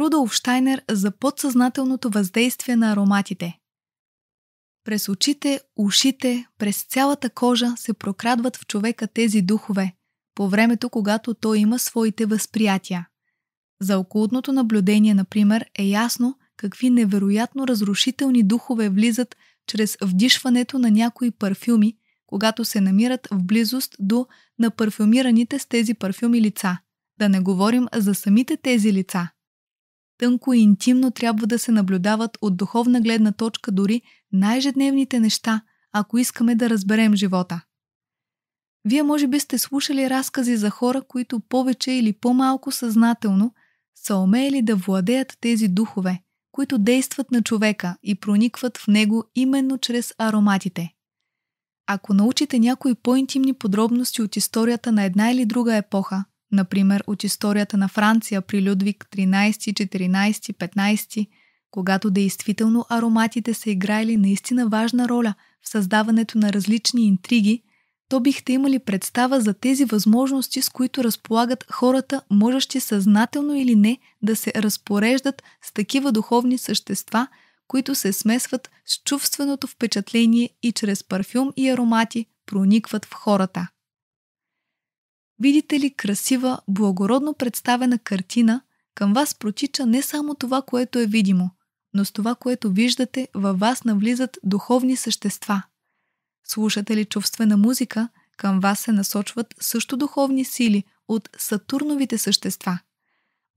Рудолф Штайнер за подсъзнателното въздействие на ароматите. През очите, ушите, през цялата кожа се прокрадват в човека тези духове, по времето когато той има своите възприятия. За окултното наблюдение, например, е ясно какви невероятно разрушителни духове влизат чрез вдишването на някои парфюми, когато се намират в близост до напарфюмираните с тези парфюми лица. Да не говорим за самите тези лица – тънко и интимно трябва да се наблюдават от духовна гледна точка дори най-ежедневните неща, ако искаме да разберем живота. Вие може би сте слушали разкази за хора, които повече или по-малко съзнателно са умели да владеят тези духове, които действат на човека и проникват в него именно чрез ароматите. Ако научите някои по-интимни подробности от историята на една или друга епоха, например от историята на Франция при Людвиг 13, 14, 15, когато действително ароматите са играли наистина важна роля в създаването на различни интриги, то бихте имали представа за тези възможности, с които разполагат хората, можещи съзнателно или не да се разпореждат с такива духовни същества, които се смесват с чувственото впечатление и чрез парфюм и аромати проникват в хората видите ли красива, благородно представена картина, към вас протича не само това, което е видимо, но с това, което виждате, във вас навлизат духовни същества. Слушате ли чувствена музика, към вас се насочват също духовни сили от сатурновите същества.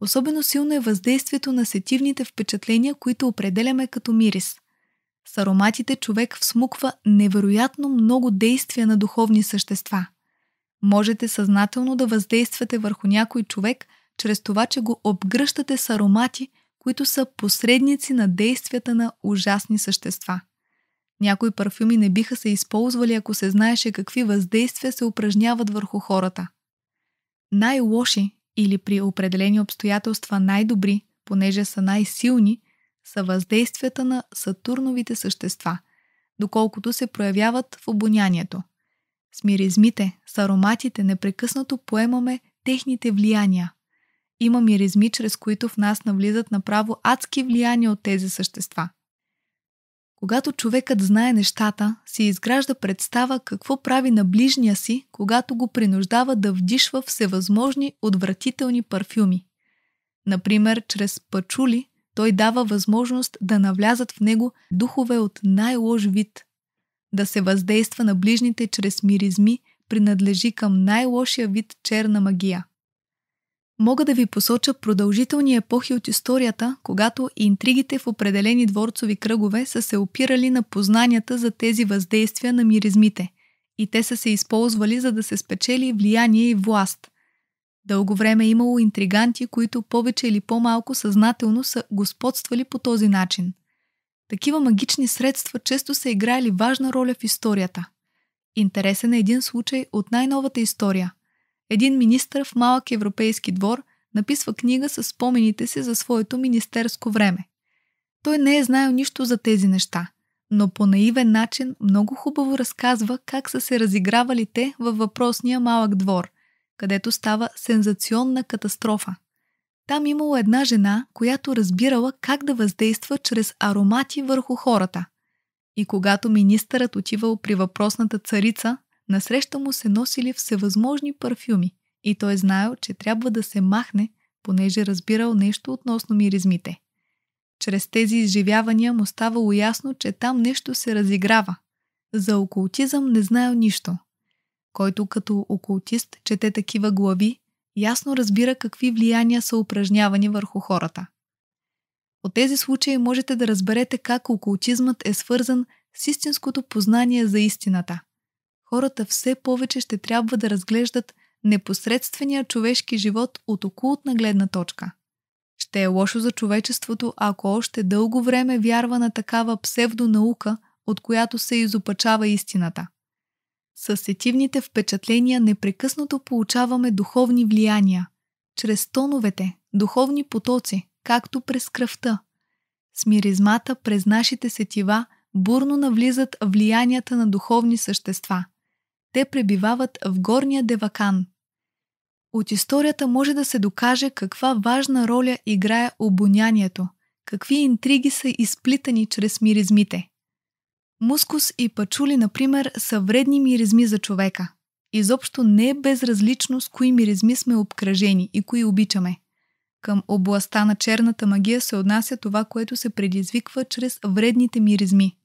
Особено силно е въздействието на сетивните впечатления, които определяме като мирис. С ароматите човек всмуква невероятно много действия на духовни същества – Можете съзнателно да въздействате върху някой човек чрез това, че го обгръщате с аромати, които са посредници на действията на ужасни същества. Някои парфюми не биха се използвали, ако се знаеше какви въздействия се упражняват върху хората. Най-лоши или при определени обстоятелства най-добри, понеже са най-силни, са въздействията на сатурновите същества, доколкото се проявяват в обонянието – с миризмите, с ароматите непрекъснато поемаме техните влияния. Има миризми, чрез които в нас навлизат направо адски влияния от тези същества. Когато човекът знае нещата, си изгражда представа какво прави на ближния си, когато го принуждава да вдишва всевъзможни отвратителни парфюми. Например, чрез пачули той дава възможност да навлязат в него духове от най-лош вид – да се въздейства на ближните чрез миризми принадлежи към най-лошия вид черна магия. Мога да ви посоча продължителни епохи от историята, когато интригите в определени дворцови кръгове са се опирали на познанията за тези въздействия на миризмите и те са се използвали за да се спечели влияние и власт – Дълго време е имало интриганти, които повече или по-малко съзнателно са господствали по този начин. Такива магични средства често са играли важна роля в историята. Интересен е един случай от най-новата история. Един министр в малък европейски двор написва книга с спомените си за своето министерско време. Той не е знаел нищо за тези неща, но по наивен начин много хубаво разказва как са се разигравали те във въпросния малък двор, където става сензационна катастрофа – там имало една жена, която разбирала как да въздейства чрез аромати върху хората. И когато министърът отивал при въпросната царица, насреща му се носили всевъзможни парфюми и той знаел, че трябва да се махне, понеже разбирал нещо относно миризмите. Чрез тези изживявания му ставало ясно, че там нещо се разиграва. За окултизъм не знаел нищо. Който като окултист чете такива глави, ясно разбира какви влияния са упражнявани върху хората. От тези случаи можете да разберете как окултизмът е свързан с истинското познание за истината. Хората все повече ще трябва да разглеждат непосредствения човешки живот от окултна гледна точка. Ще е лошо за човечеството, ако още дълго време вярва на такава псевдонаука, от която се изопачава истината – с сетивните впечатления непрекъснато получаваме духовни влияния, чрез тоновете, духовни потоци, както през кръвта. С миризмата през нашите сетива бурно навлизат влиянията на духовни същества. Те пребивават в горния девакан. От историята може да се докаже каква важна роля играе обонянието, какви интриги са изплитани чрез миризмите – Мускус и пачули, например, са вредни миризми за човека. Изобщо не е безразлично с кои миризми сме обкръжени и кои обичаме. Към областта на черната магия се отнася това, което се предизвиква чрез вредните миризми.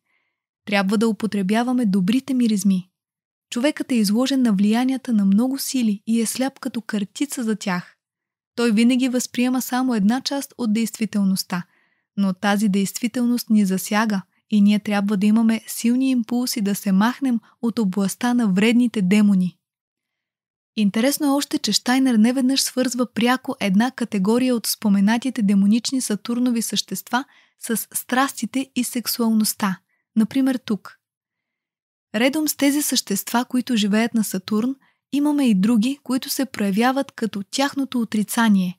Трябва да употребяваме добрите миризми. Човекът е изложен на влиянията на много сили и е сляп като картица за тях. Той винаги възприема само една част от действителността, но тази действителност ни засяга – и ние трябва да имаме силни импулси да се махнем от областта на вредните демони. Интересно е още, че Штайнер неведнъж свързва пряко една категория от споменатите демонични сатурнови същества с страстите и сексуалността, например тук. Редом с тези същества, които живеят на Сатурн, имаме и други, които се проявяват като тяхното отрицание.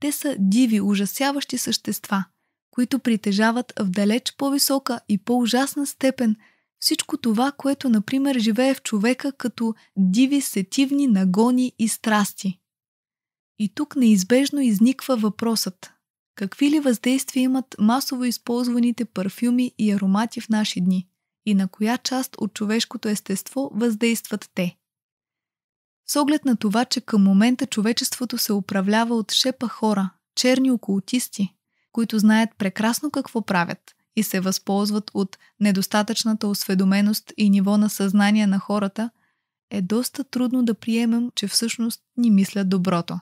Те са диви, ужасяващи същества – които притежават в далеч по-висока и по-ужасна степен всичко това, което, например, живее в човека като диви сетивни нагони и страсти. И тук неизбежно изниква въпросът какви ли въздействия имат масово използваните парфюми и аромати в наши дни и на коя част от човешкото естество въздействат те. С оглед на това, че към момента човечеството се управлява от шепа хора, черни окултисти, които знаят прекрасно какво правят и се възползват от недостатъчната осведоменост и ниво на съзнание на хората, е доста трудно да приемем, че всъщност ни мислят доброто.